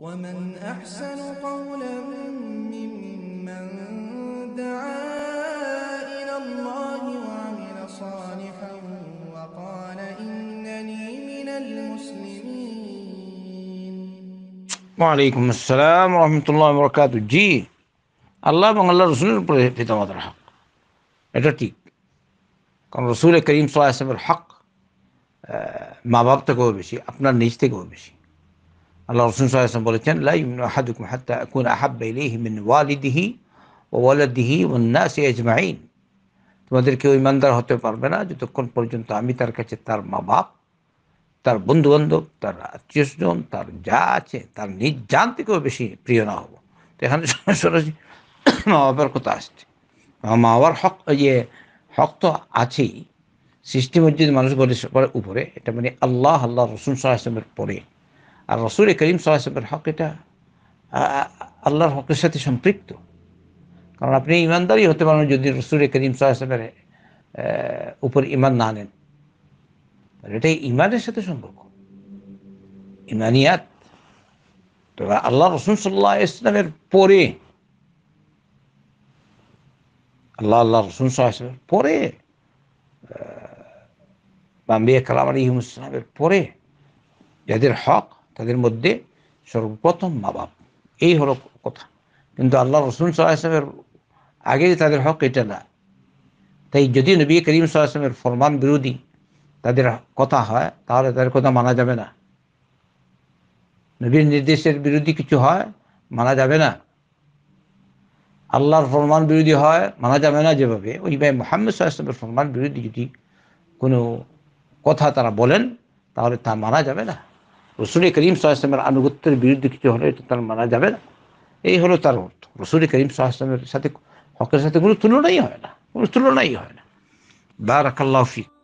ومن أحسن قولا ممن دعا إلى الله وعمل صالحا وقال إنني من المسلمين وعليكم السلام ورحمة الله وبركاته جي الله من الله رسول উপরে পিতামাতার হক এটা ঠিক কারণ রসুল করিম সাল্লাহ আসলামের হক মা বাপ থেকেও বেশি আপনার নিজ থেকেও বেশি আল্লাহ রসুল সাল্লাম বলেছেন লাইমুম হাত্তা আকুন আহাব্বা ইলাইহি মিন ওয়ালিদিহি ও ওয়ালাদিহি ওয়ান্নাসি আজমাইন তোমাদের কেউ ইমানদার হতে পারবে না যতক্ষণ পর্যন্ত আমি তার কাছে তার মা বাপ তার বন্ধু বান্ধব তার আত্মীয়স্বজন তার যা আছে তার নিজ জান থেকেও বেশি প্রিয় না হব তো এখানে সরাসরি মা বাবার কথা আসছে মা বাবার হক ইয়ে হক তো আছেই সৃষ্টি মসজিদ মানুষ বলে উপরে এটা মানে আল্লাহ আল্লাহ রসুন সাহা ইসলামের পরে الرسول الكريم صلى الله عليه وسلم হকটা আল্লাহর হকের সাথে সম্পৃক্ত কারণ আপনি ইমানদারই হতে পারেন যদি রসুল করিম সাল্লামের উপর ইমান না আনেন এটা ইমানের সাথে সম্পর্ক ইমানিয়াত তো আল্লাহ রসুল সাল্লাহ ইসলামের পরে আল্লাহ আল্লাহ রসুল সাল্লাহ ইসলামের পরে বাম্বিয়া কালাম আলী ইসলামের পরে যাদের হক তাদের মধ্যে সর্বপ্রথম মা বাপ এই হলো কথা কিন্তু আল্লাহ রসুন সাল্লাহামের আগে তাদের হক এটা না তাই যদি নবী করিম সাল্লাহামের ফরমান বিরোধী তাদের কথা হয় তাহলে তাদের কথা মানা যাবে না নবীর নির্দেশের বিরোধী কিছু হয় মানা যাবে না আল্লাহর ফরমান বিরোধী হয় মানা যাবে না যেভাবে ওই ভাই মোহাম্মদ সাল্লাহামের ফরমান বিরোধী যদি কোনো কথা তারা বলেন তাহলে তা মানা যাবে না রসুল করিম সাহায্যের আনুগত্যের বিরুদ্ধে কিছু হলে এটা তার মানা যাবে না এই হলো তার অর্থ রসুল করিম সাহায্যের সাথে হকের সাথে কোনো তুলনাই হয় না কোনো তুলনাই হয় না বারাকাল্লাহ ফিক